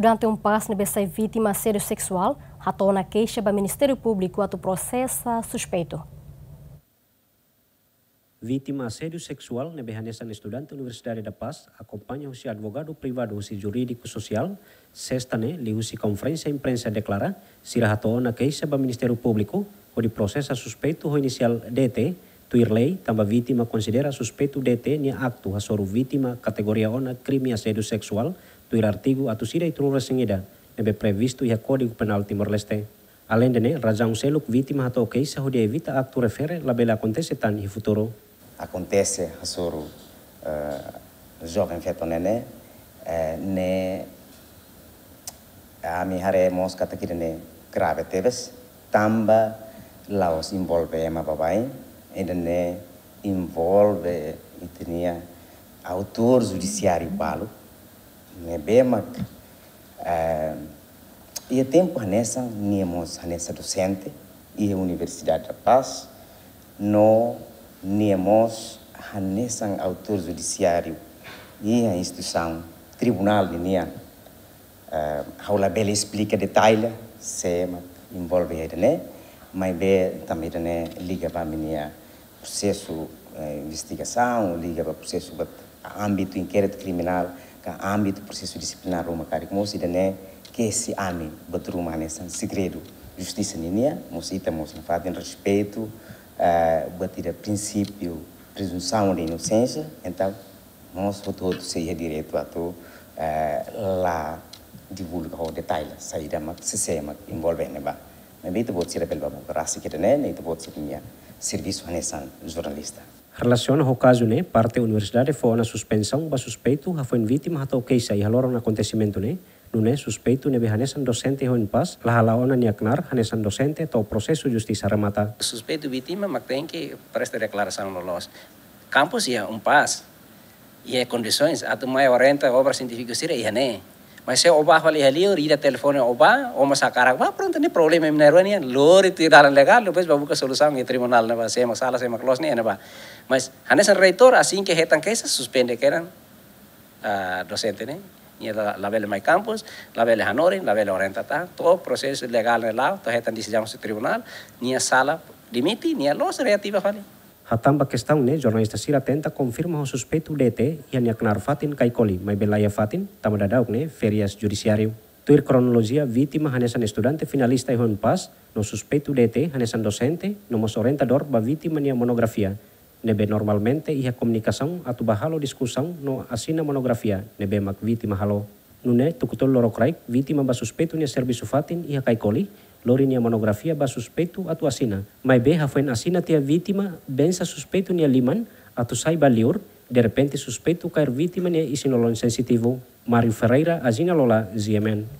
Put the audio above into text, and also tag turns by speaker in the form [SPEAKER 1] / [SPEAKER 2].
[SPEAKER 1] durante é um passo BBC vítima de assédio sexual, ratou queixa para o Ministério Público ato processa suspeito.
[SPEAKER 2] Vítima assédio sexual na Behanesa estudante Universidade da Paz acompanha o advogado privado e jurídico social. Sexta, né, liu-se conferência imprensa declara se ratou queixa para o Ministério Público de processa suspeito inicial DT lei, também vítima considera suspeito DT ni né, acto a hasoru vítima categoria ona crime assédio sexual do artigo a atusira e trura sengida, nebe previsto ia Código Penal Timor-Leste. Além de ne, razão seluk vítima ato keisa hudia evita acto refere la bela acontece tan e futuro.
[SPEAKER 3] Acontece, Hassuru, uh, eh, jovem feto nene, uh, ne eh, a mi hare mosca ne grave teves, tamba laos envolve ema babai, ainda ne envolve e tinha autor judiciário palo, nebemak né? ah, e a tempo nemos niemos nessa docente a Universidade da Paz no niemos nessa autor judiciário a instituição tribunal de nia ah, aula bela explica detalhe se é, envolve aí né mas bem também né liga para minha processo eh, investigação liga para processo para âmbito inquérito criminal âmbito do processo disciplinar Roma Carico Mocidane, que esse ame Baturuma nesse segredo. Justiça Ninia, Mocita Mocita Fadem respeito, uh, batida princípio, presunção de inocência, então, nós todo seja direito a tu, lá eh, eh, eh, divulga o detalhe, saída se sistema envolvendo. Mas bem, tu pode ser pelo babu, raça que tem, né? Tu pode ser minha serviço a jornalista
[SPEAKER 2] relaciona ao caso, né, parte da universidade foi na suspensão, ba suspeito, ha foi vítima, tá atau case aí, halora um acontecimento, né, no é né, suspeito, né, hanesan docente ho impas, a halaona ni acnar, hanesan docente, tá o processo de justiça remata.
[SPEAKER 1] Suspeito vítima, mas tem que presta declaração no los. Campos ia é um paz, ia é condições, ato mai orenta obra científica sira né, más se oba vale heli, rida telefone oba, o más akara ba pronto ni problem ni nero ni lori ti dalan legal, depois pues, babu solución en el tribunal no va base, mas sala se maklos ni ba. Mas hanes reitor así que hetan kesa suspende keran a ah, docente ni. la la vele campus, la vele hanori, la vele orenta todo proceso legal ne la, to hetan el tribunal, ni a sala limiti, ni a los reativa
[SPEAKER 2] Hatam Pakistaun ne jurnalista sira tenta confirma ho suspetu dete yan yaknar fatin kai koli mai belaya fatin tamada ne ferias judiciariu. Tuir cronologia vítima hanesan estudante finalista ihon pas no suspetu dete hanesan docente no mos orientador ba vítima nia monografia. Nebe normalmente ia komunikasaun atu bahalo diskusaun no asina monografia nebe mak vítima halo. Nune tukutol lorokraik vítima ba suspetu nia servisu fatin ia kai koli lori nia monografia ba suspeito atu Mas Mai foi na asina tia vítima bensa suspeito nia liman a sai saiba liur, de repente suspeito cair vítima nia isinolon sensitivo. Mário Ferreira, Azina Lola, Ziemen.